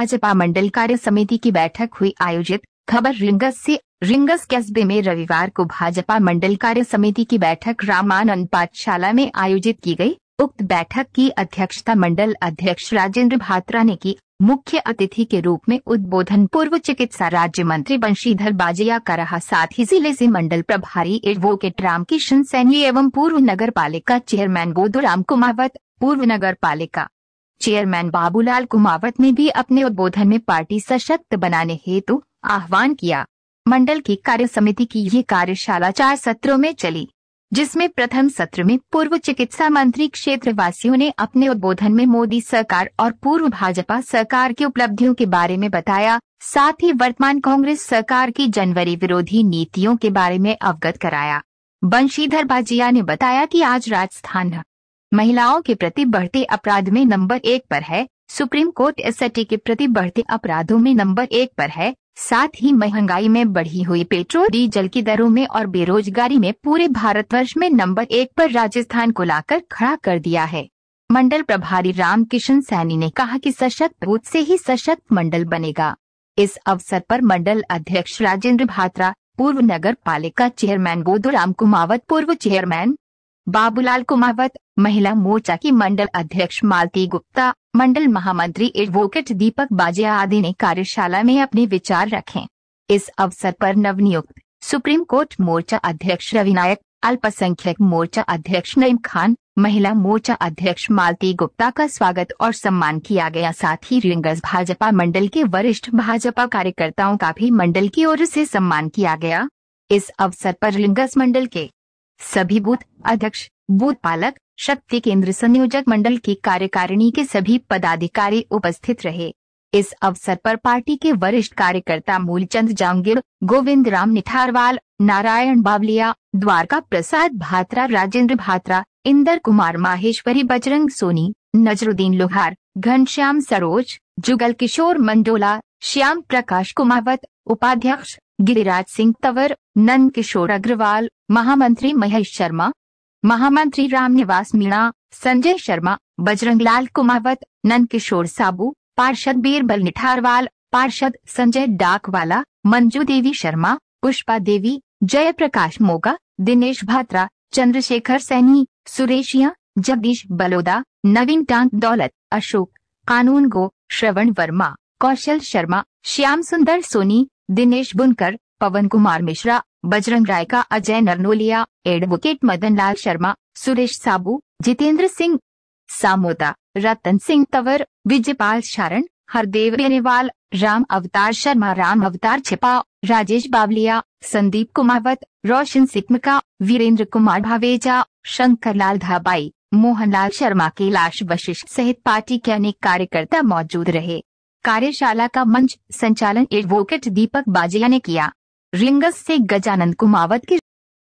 भाजपा मंडल कार्य समिति की बैठक हुई आयोजित खबर रिंगस से रिंगस कस्बे में रविवार को भाजपा मंडल कार्य समिति की बैठक रामानंद पाठशाला में आयोजित की गई। उक्त बैठक की अध्यक्षता मंडल अध्यक्ष राजेंद्र भात्रा ने की मुख्य अतिथि के रूप में उद्बोधन पूर्व चिकित्सा राज्य मंत्री बंशीधर बाजिया का रहा साथ ही जिले से मंडल प्रभारी एडवोकेट किशन सैनी एवं पूर्व नगर पालिका चेयरमैन राम कुमावत पूर्व नगर पालिका चेयरमैन बाबूलाल कुमावत ने भी अपने उद्बोधन में पार्टी सशक्त बनाने हेतु आह्वान किया मंडल की कार्य समिति की ये कार्यशाला चार सत्रों में चली जिसमें प्रथम सत्र में पूर्व चिकित्सा मंत्री क्षेत्रवासियों ने अपने उद्बोधन में मोदी सरकार और पूर्व भाजपा सरकार की उपलब्धियों के बारे में बताया साथ ही वर्तमान कांग्रेस सरकार की जनवरी विरोधी नीतियों के बारे में अवगत कराया बंशीधर बाजिया ने बताया कि आज राजस्थान महिलाओं के प्रति बढ़ते अपराध में नंबर एक पर है सुप्रीम कोर्ट एस के प्रति बढ़ते अपराधों में नंबर एक पर है साथ ही महंगाई में बढ़ी हुई पेट्रोल डीजल की दरों में और बेरोजगारी में पूरे भारतवर्ष में नंबर एक पर राजस्थान को लाकर खड़ा कर दिया है मंडल प्रभारी राम किशन सैनी ने कहा कि सशक्त बूथ से ही सशक्त मंडल बनेगा इस अवसर पर मंडल अध्यक्ष राजेंद्र भात्रा पूर्व नगर पालिका चेयरमैन गोदूराम कुमावत पूर्व चेयरमैन बाबूलाल कुमावत महिला मोर्चा की मंडल अध्यक्ष मालती गुप्ता मंडल महामंत्री एडवोकेट दीपक बाजिया आदि ने कार्यशाला में अपने विचार रखे इस अवसर पर नवनियुक्त सुप्रीम कोर्ट मोर्चा अध्यक्ष रवि नायक अल्पसंख्यक मोर्चा अध्यक्ष नईम खान महिला मोर्चा अध्यक्ष मालती गुप्ता का स्वागत और सम्मान किया गया साथ ही रिंगस भाजपा मंडल के वरिष्ठ भाजपा कार्यकर्ताओं का भी मंडल की ओर से सम्मान किया गया इस अवसर पर रिंगस मंडल के सभी बूथ अध्यक्ष बूथ पालक शक्ति केंद्र संयोजक मंडल की कार्यकारिणी के सभी पदाधिकारी उपस्थित रहे इस अवसर पर पार्टी के वरिष्ठ कार्यकर्ता मूलचंद जांगीर गोविंद राम निठारवाल नारायण बावलिया द्वारका प्रसाद भात्रा राजेंद्र भात्रा इंदर कुमार माहेश्वरी बजरंग सोनी नजरुद्दीन लोहार घनश्याम सरोज जुगल किशोर मंडोला श्याम प्रकाश कुमावत उपाध्यक्ष गिरिराज सिंह तंवर नंद किशोर अग्रवाल महामंत्री महेश शर्मा महामंत्री रामनिवास मीणा संजय शर्मा बजरंगलाल कुमावत नंद किशोर साबू पार्षद बीरबल निठारवाल पार्षद संजय डाकवाला मंजू देवी शर्मा पुष्पा देवी जय प्रकाश मोगा दिनेश भात्रा चंद्रशेखर सैनी सुरेशिया जगदीश बलोदा नवीन टांग दौलत अशोक कानून गो श्रवण वर्मा कौशल शर्मा श्याम सुंदर सोनी दिनेश बुनकर पवन कुमार मिश्रा बजरंग राय का अजय नरनोलिया एडवोकेट मदन लाल शर्मा सुरेश साबू जितेंद्र सिंह सामोदा रतन सिंह तंवर विजयपाल शारण हरदेव बेनेवाल राम अवतार शर्मा राम अवतार छिपा राजेश बावलिया संदीप कुमावत रोशन सिकमका वीरेंद्र कुमार भावेजा शंकर लाल धाबाई मोहनलाल शर्मा कैलाश वशिष्ठ सहित पार्टी के अनेक कार्यकर्ता मौजूद रहे कार्यशाला का मंच संचालन एडवोकेट दीपक बाजिया ने किया रिंगस से गजानंद कुमावत की